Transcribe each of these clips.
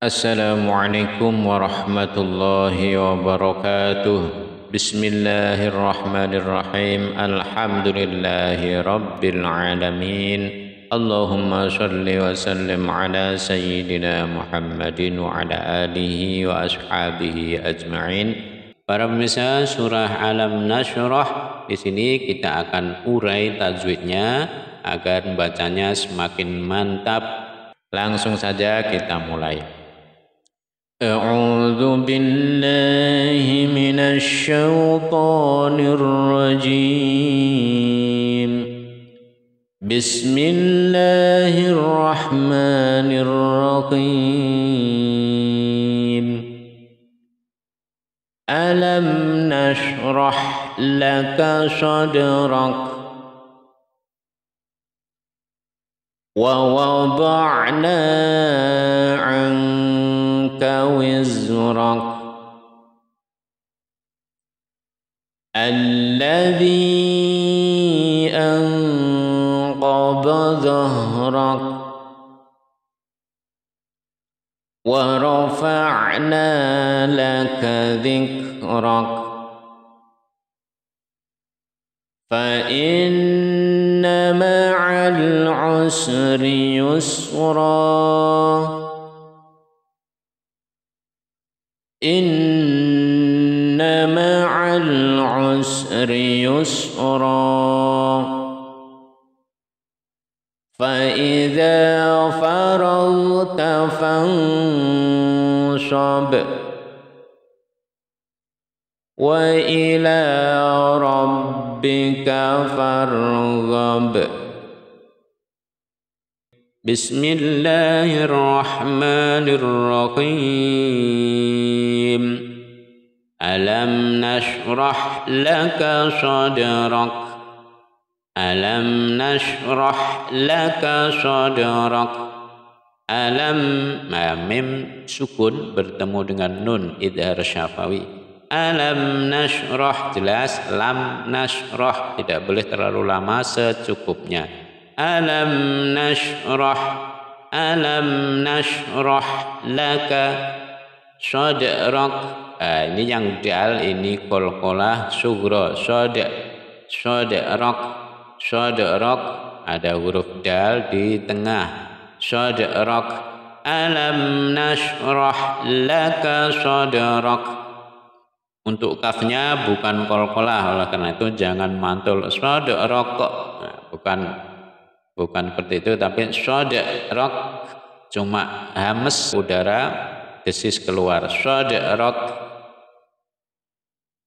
Assalamualaikum warahmatullahi wabarakatuh Bismillahirrahmanirrahim Alhamdulillahi rabbil alamin Allahumma salli wa sallim ala sayyidina Muhammadin wa ala alihi wa ashabihi ajma'in Para pemirsa surah Alam nasyurah di sini kita akan urai tajwidnya agar bacanya semakin mantap. Langsung saja kita mulai. أعوذ بالله من الشيطان الرجيم بسم الله الرحمن الرحيم ألم نشرح لك صدرك ووضعنا عنك وزرك الذي أنقض ظهرك ورفعنا لك ذكرك فإن مع العسر يسرا إن مع العسر يسرا فإذا فرغت فانصب وإلى ربك فارغب بسم الله الرحمن الرحيم ألم نشرح لك صدرك ألم نشرح لك صدرك Alam mim سكون bertemu dengan nun idhar syafawi. ألم نشرح jelas لم نشرح tidak boleh terlalu lama secukupnya alam nashrah alam nashrah laka sadrak ah, ini yang dal ini kolkolah sugro sad sadrak sadrak ada huruf dal di tengah sadrak alam nashrah laka sadrak untuk kafnya bukan kolkolah oleh karena itu jangan mantul sodok rokok, nah, bukan bukan seperti itu tapi sodrok cuma hames udara desis keluar sodrok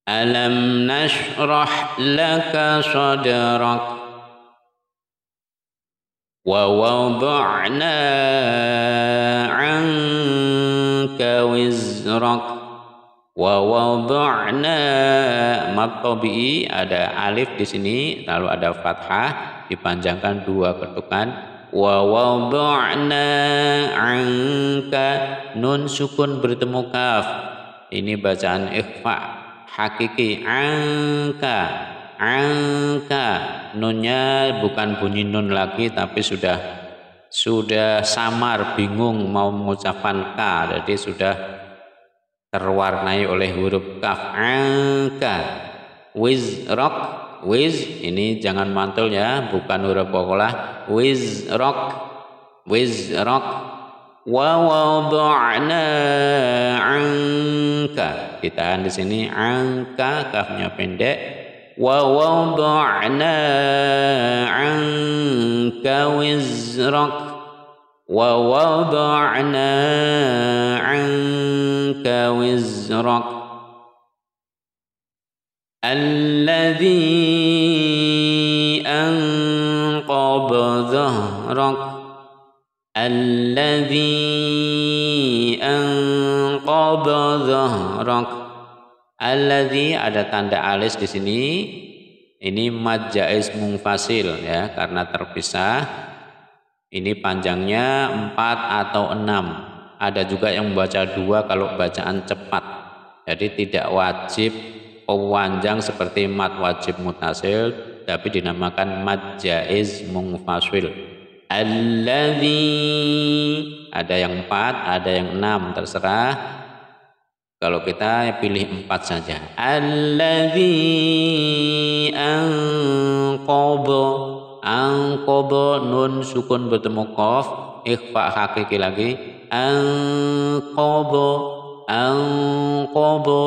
alam nashrah laka sodrok wa wada'na anka wizrak wa wada'na matobi ada alif di sini lalu ada fathah dipanjangkan dua ketukan wa wada'na anka nun sukun bertemu kaf ini bacaan ikhfa hakiki angka angka nunnya bukan bunyi nun lagi tapi sudah sudah samar bingung mau mengucapkan ka jadi sudah terwarnai oleh huruf kaf angka wizrok Wiz ini jangan mantul ya, bukan huruf kokolah. Wiz rock, wiz rock. Wa wadu'na angka. Ditahan di sini angka kafnya pendek. Wa wadu'na angka wiz rock. Wa wadu'na angka wiz rock. الذي أنقض ظهرك الذي أنقض ظهرك الذي ada tanda alis di sini ini mad jaiz mungfasil ya karena terpisah ini panjangnya 4 atau 6 ada juga yang membaca dua kalau bacaan cepat jadi tidak wajib pewanjang seperti mat wajib mutasil tapi dinamakan mat jaiz mungfasil alladhi ada yang empat ada yang enam terserah kalau kita pilih empat saja alladhi angkobo angkobo nun sukun bertemu kof ikhfa hakiki lagi angkobo angkobo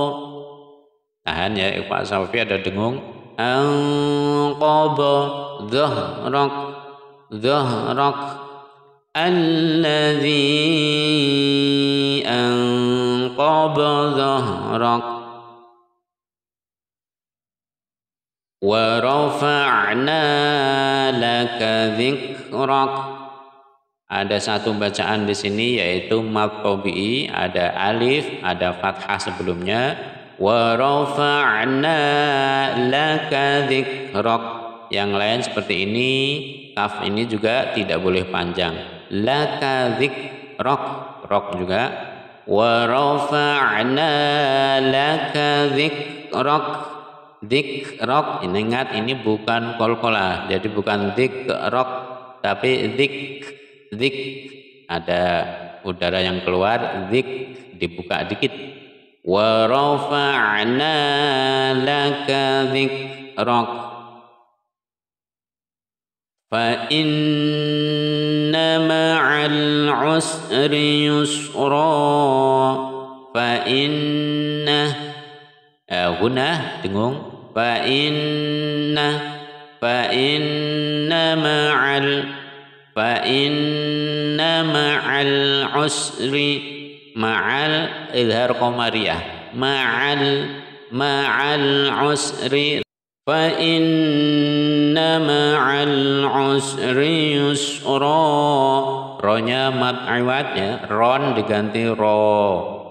Tahan ya eh, Pak Safi ada dengung. Anqaba dhahrak dhahrak alladhi anqaba dhahrak warafa'na laka dhikrak ada satu bacaan di sini yaitu mad ada alif ada fathah sebelumnya Warofa'na laka dzikrok yang lain seperti ini kaf ini juga tidak boleh panjang laka dzikrok rok juga Warofa'na laka dzikrok dzikrok ini ingat ini bukan kol-kolah, jadi bukan dzikrok tapi zik zik ada udara yang keluar zik dibuka dikit ورفعنا لك ذكرك فإن مع العسر يسرا فإن هنا تنقون فإن فإن مع ال فإن مع العسر ma'al idhar qamariyah ma'al ma'al usri fa inna ma'al usri yusra ronya mat iwat ya ron diganti ro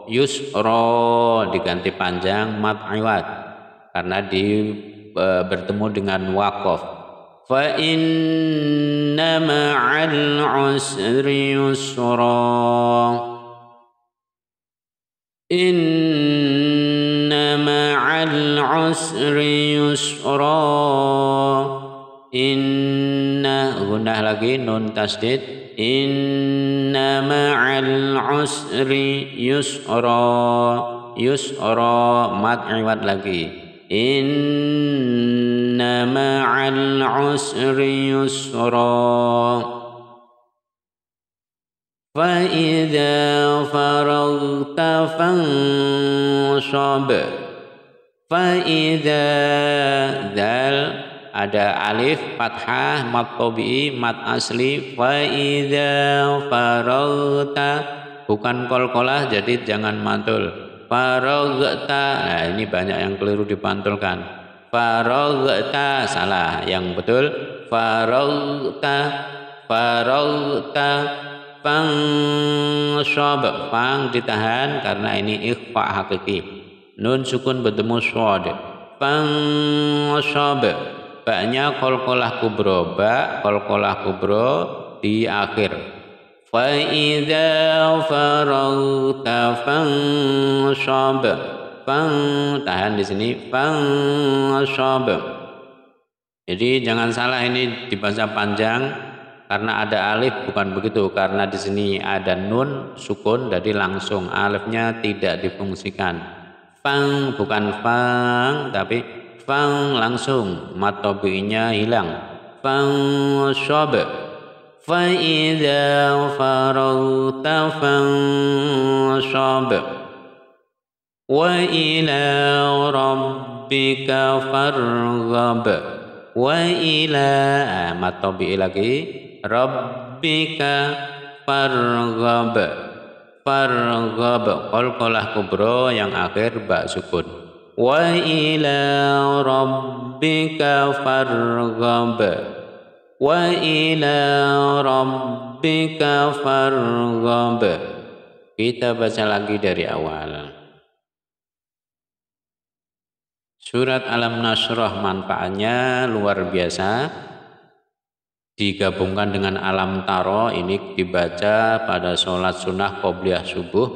yusra diganti panjang mat iwat karena di e, bertemu dengan wakof fa inna ma'al usri yusra إن مع العسر يسرا إن هنا lagi نون تسديد إن مع العسر يسرا يسرا مات عوات لكي إن مع العسر يسرا فإذا فرغت فانصب فإذا dal ada alif fathah mat tobi'i mat asli faida farogta bukan kolkolah jadi jangan mantul farogta nah ini banyak yang keliru dipantulkan farogta salah yang betul farogta farogta fansab fang ditahan karena ini ikhfa hakiki nun sukun bertemu shod fansab baknya kolkolah kubro bak kolkolah kubro di akhir فَإِذَا فَرَغْتَ فَانْصَبْ Fang, tahan di sini fang sob. Jadi jangan salah ini dibaca panjang karena ada alif bukan begitu karena di sini ada nun sukun jadi langsung alifnya tidak difungsikan fang bukan fang tapi fang langsung matobinya hilang fang sob fa idza faragta fang sob wa ila rabbika farghab wa ila ah, matobi lagi rabbika farghab farghab qalqalah kubro yang akhir ba sukun wa ila rabbika farghab wa ila rabbika farghab kita baca lagi dari awal Surat Alam Nasrah manfaatnya luar biasa digabungkan dengan alam taro ini dibaca pada sholat sunnah qobliyah subuh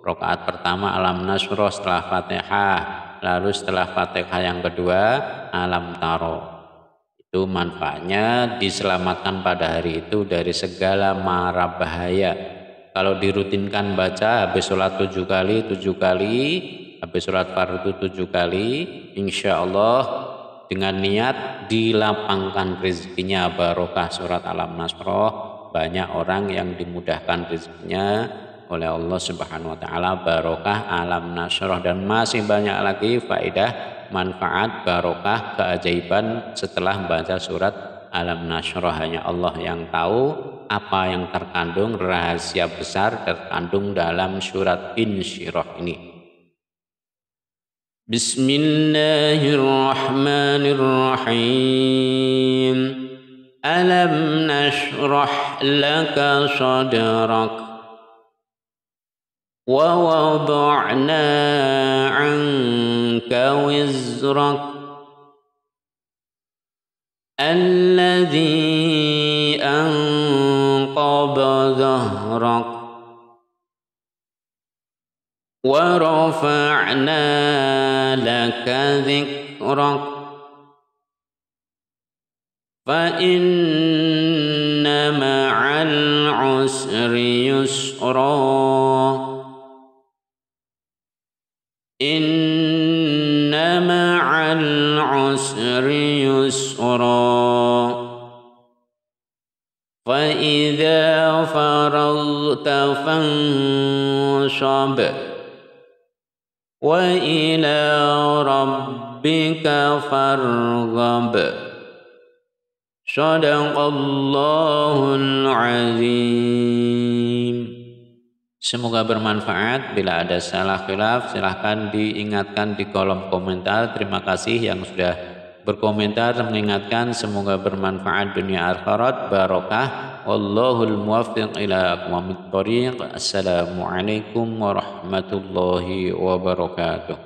rokaat pertama alam nasroh setelah fatihah lalu setelah fatihah yang kedua alam taro itu manfaatnya diselamatkan pada hari itu dari segala mara bahaya kalau dirutinkan baca habis sholat tujuh kali tujuh kali habis sholat fardu tujuh kali insya Allah dengan niat dilapangkan rezekinya barokah surat alam nasroh banyak orang yang dimudahkan rezekinya oleh Allah Subhanahu wa taala barokah alam nasroh dan masih banyak lagi faedah manfaat barokah keajaiban setelah membaca surat alam nasroh hanya Allah yang tahu apa yang terkandung rahasia besar terkandung dalam surat insyirah ini بسم الله الرحمن الرحيم ألم نشرح لك صدرك ووضعنا عنك وزرك الذي أنقض ظهرك ورفعنا لك ذكرك فإن مع العسر يسرا إن مع العسر يسرا فإذا فرغت فانصب وإلى ربك فارغب صدق الله العظيم Semoga bermanfaat. Bila ada salah khilaf, silahkan diingatkan di kolom komentar. Terima kasih yang sudah berkomentar mengingatkan. Semoga bermanfaat dunia akhirat barokah. والله الموفق إلى أقوام الطريق السلام عليكم ورحمة الله وبركاته